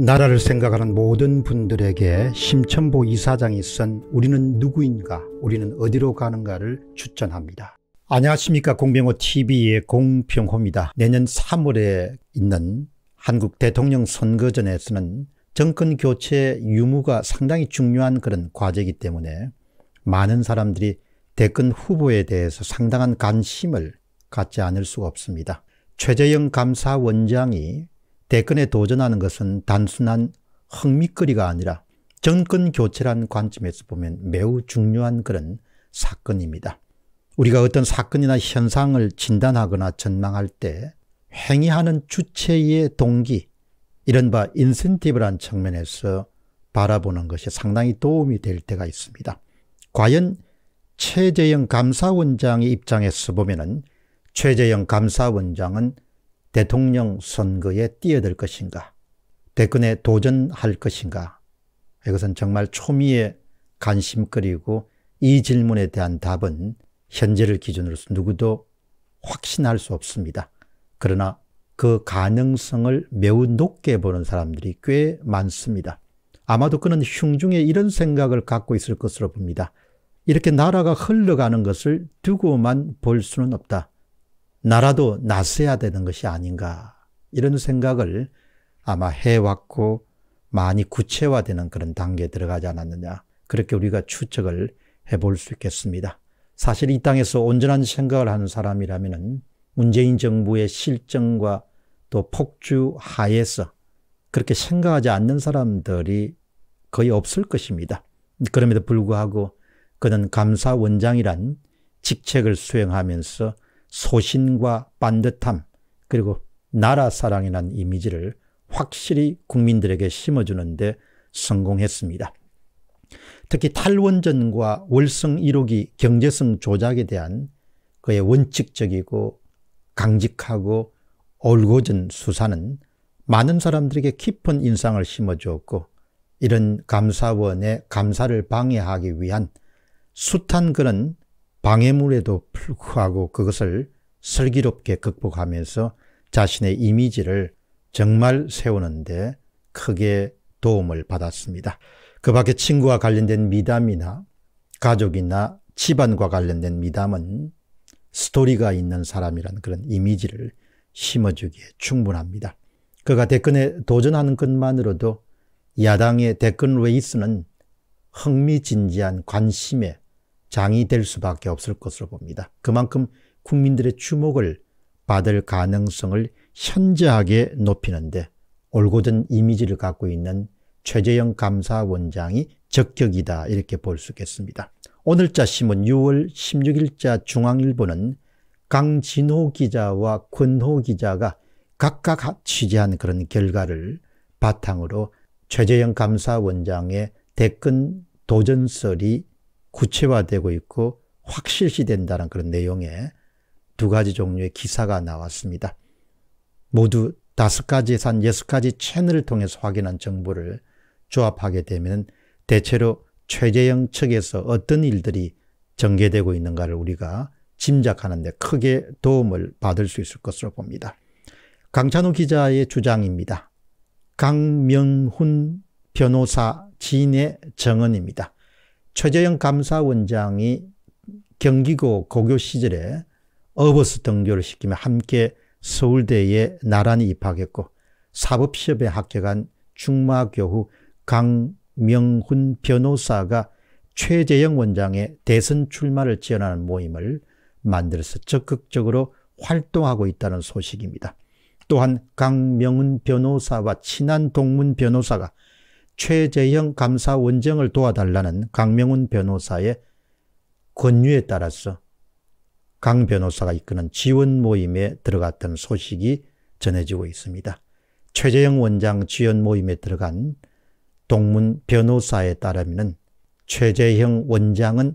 나라를 생각하는 모든 분들에게 심천보 이사장이 쓴 우리는 누구인가 우리는 어디로 가는가를 추천합니다. 안녕하십니까 공병호TV의 공평호입니다. 내년 3월에 있는 한국 대통령 선거전에서는 정권 교체 유무가 상당히 중요한 그런 과제이기 때문에 많은 사람들이 대권 후보에 대해서 상당한 관심을 갖지 않을 수가 없습니다. 최재형 감사원장이 대권에 도전하는 것은 단순한 흥미거리가 아니라 정권 교체란 관점에서 보면 매우 중요한 그런 사건입니다. 우리가 어떤 사건이나 현상을 진단하거나 전망할 때 행위하는 주체의 동기, 이른바 인센티브란 측면에서 바라보는 것이 상당히 도움이 될 때가 있습니다. 과연 최재형 감사원장의 입장에서 보면 최재형 감사원장은 대통령 선거에 뛰어들 것인가? 대권에 도전할 것인가? 이것은 정말 초미의 관심거리고 이 질문에 대한 답은 현재를 기준으로 서 누구도 확신할 수 없습니다. 그러나 그 가능성을 매우 높게 보는 사람들이 꽤 많습니다. 아마도 그는 흉중에 이런 생각을 갖고 있을 것으로 봅니다. 이렇게 나라가 흘러가는 것을 두고만 볼 수는 없다. 나라도 나서야 되는 것이 아닌가 이런 생각을 아마 해왔고 많이 구체화되는 그런 단계에 들어가지 않았느냐 그렇게 우리가 추측을 해볼 수 있겠습니다. 사실 이 땅에서 온전한 생각을 하는 사람이라면 문재인 정부의 실정과 또 폭주 하에서 그렇게 생각하지 않는 사람들이 거의 없을 것입니다. 그럼에도 불구하고 그는 감사원장이란 직책을 수행하면서 소신과 반듯함 그리고 나라 사랑이란 이미지를 확실히 국민들에게 심어주는데 성공했습니다. 특히 탈원전과 월성 1호기 경제성 조작에 대한 그의 원칙적이고 강직하고 올고전 수사는 많은 사람들에게 깊은 인상을 심어주었고 이런 감사원의 감사를 방해하기 위한 숱한 그런 방해물에도 불구하고 그것을 슬기롭게 극복하면서 자신의 이미지를 정말 세우는데 크게 도움을 받았습니다. 그 밖에 친구와 관련된 미담이나 가족이나 집안과 관련된 미담은 스토리가 있는 사람이라는 그런 이미지를 심어주기에 충분합니다. 그가 대권에 도전하는 것만으로도 야당의 대권 레이스는 흥미진지한 관심에 장이 될 수밖에 없을 것으로 봅니다. 그만큼 국민들의 주목을 받을 가능성을 현저하게 높이는데 올곧은 이미지를 갖고 있는 최재형 감사원장이 적격이다 이렇게 볼 수 있겠습니다. 오늘자 신문 6월 16일자 중앙일보는 강진호 기자와 권호 기자가 각각 취재한 그런 결과를 바탕으로 최재형 감사원장의 대글 도전설이 구체화되고 있고 확실시 된다는 그런 내용의 두 가지 종류의 기사가 나왔습니다. 모두 다섯 가지에서 한 여섯 가지 채널을 통해서 확인한 정보를 조합하게 되면 대체로 최재형 측에서 어떤 일들이 전개되고 있는가를 우리가 짐작하는 데 크게 도움을 받을 수 있을 것으로 봅니다. 강찬호 기자의 주장입니다. 강명훈 변호사 지인의 정언입니다. 최재형 감사원장이 경기고 고교 시절에 어버스 등교를 시키며 함께 서울대에 나란히 입학했고 사법시험에 합격한 중마교후 강명훈 변호사가 최재형 원장의 대선 출마를 지원하는 모임을 만들어서 적극적으로 활동하고 있다는 소식입니다. 또한 강명훈 변호사와 친한 동문 변호사가 최재형 감사 원정을 도와달라는 강명훈 변호사의 권유에 따라서 강 변호사가 이끄는 지원 모임에 들어갔던 소식이 전해지고 있습니다. 최재형 원장 지원 모임에 들어간 동문 변호사에 따르면 최재형 원장은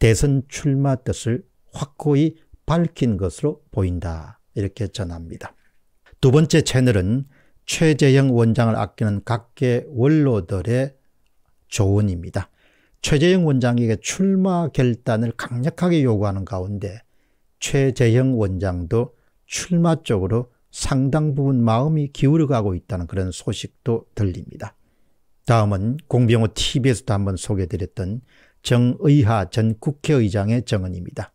대선 출마 뜻을 확고히 밝힌 것으로 보인다. 이렇게 전합니다. 두 번째 채널은 최재형 원장을 아끼는 각계 원로들의 조언입니다. 최재형 원장에게 출마 결단을 강력하게 요구하는 가운데 최재형 원장도 출마 쪽으로 상당 부분 마음이 기울어가고 있다는 그런 소식도 들립니다. 다음은 공병호 TV에서도 한번 소개드렸던 해 정의하 전 국회의장의 정언입니다.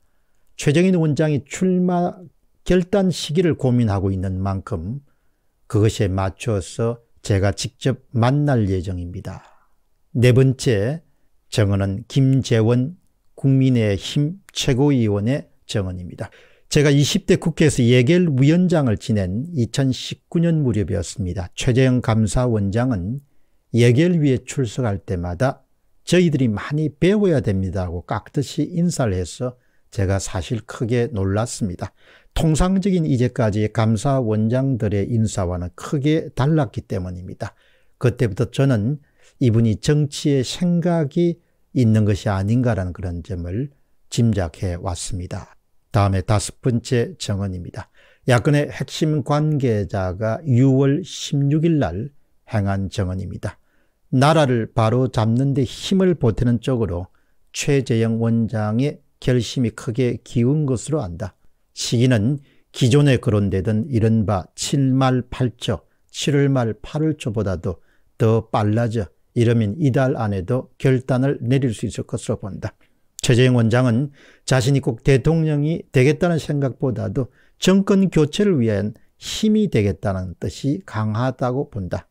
최정인 원장이 출마 결단 시기를 고민하고 있는 만큼 그것에 맞추어서 제가 직접 만날 예정입니다. 네 번째 정언은 김재원 국민의힘 최고위원의 정언입니다. 제가 20대 국회에서 예결위원장을 지낸 2019년 무렵이었습니다. 최재형 감사원장은 예결위에 출석할 때마다 저희들이 많이 배워야 됩니다 하고 깍듯이 인사를 해서 제가 사실 크게 놀랐습니다. 통상적인 이제까지 감사 원장들의 인사와는 크게 달랐기 때문입니다. 그때부터 저는 이분이 정치의 생각이 있는 것이 아닌가라는 그런 점을 짐작해 왔습니다. 다음에 다섯 번째 정언입니다. 야권의 핵심 관계자가 6월 16일 날 행한 정언입니다. 나라를 바로 잡는 데 힘을 보태는 쪽으로 최재형 원장의 결심이 크게 기운 것으로 안다. 시기는 기존에 거론되던 이른바 7말 8조, 7월 말 8월 초보다도 더 빨라져 이름면 이달 안에도 결단을 내릴 수 있을 것으로 본다. 최재형 원장은 자신이 꼭 대통령이 되겠다는 생각보다도 정권 교체를 위한 힘이 되겠다는 뜻이 강하다고 본다.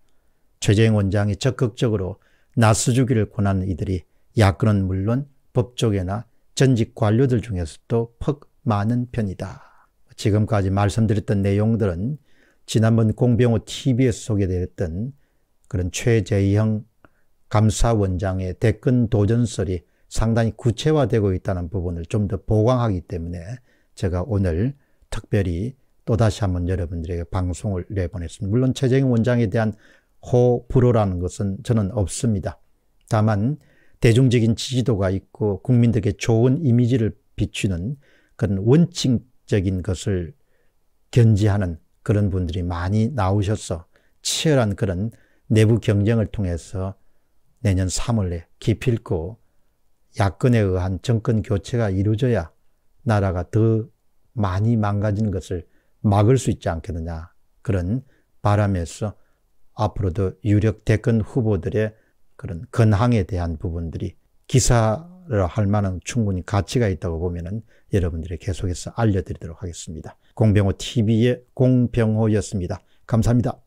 최재형 원장이 적극적으로 나서주기를 권하는 이들이 야권은 물론 법조계나 전직 관료들 중에서도 퍽 많은 편이다. 지금까지 말씀드렸던 내용들은 지난번 공병호 TV에서 소개되었던 그런 최재형 감사원장의 댓글 도전설이 상당히 구체화되고 있다는 부분을 좀 더 보강하기 때문에 제가 오늘 특별히 또다시 한번 여러분들에게 방송을 내보냈습니다. 물론 최재형 원장에 대한 호불호라는 것은 저는 없습니다. 다만 대중적인 지지도가 있고 국민들에게 좋은 이미지를 비추는 그런 원칙적인 것을 견지하는 그런 분들이 많이 나오셔서 치열한 그런 내부 경쟁을 통해서 내년 3월에 기필코 야권에 의한 정권 교체가 이루어져야 나라가 더 많이 망가지는 것을 막을 수 있지 않겠느냐 그런 바람에서 앞으로도 유력 대권 후보들의 그런 근항에 대한 부분들이 기사 할 만한 충분히 가치가 있다고 보면은 여러분들이 계속해서 알려드리도록 하겠습니다. 공병호 TV의 공병호였습니다. 감사합니다.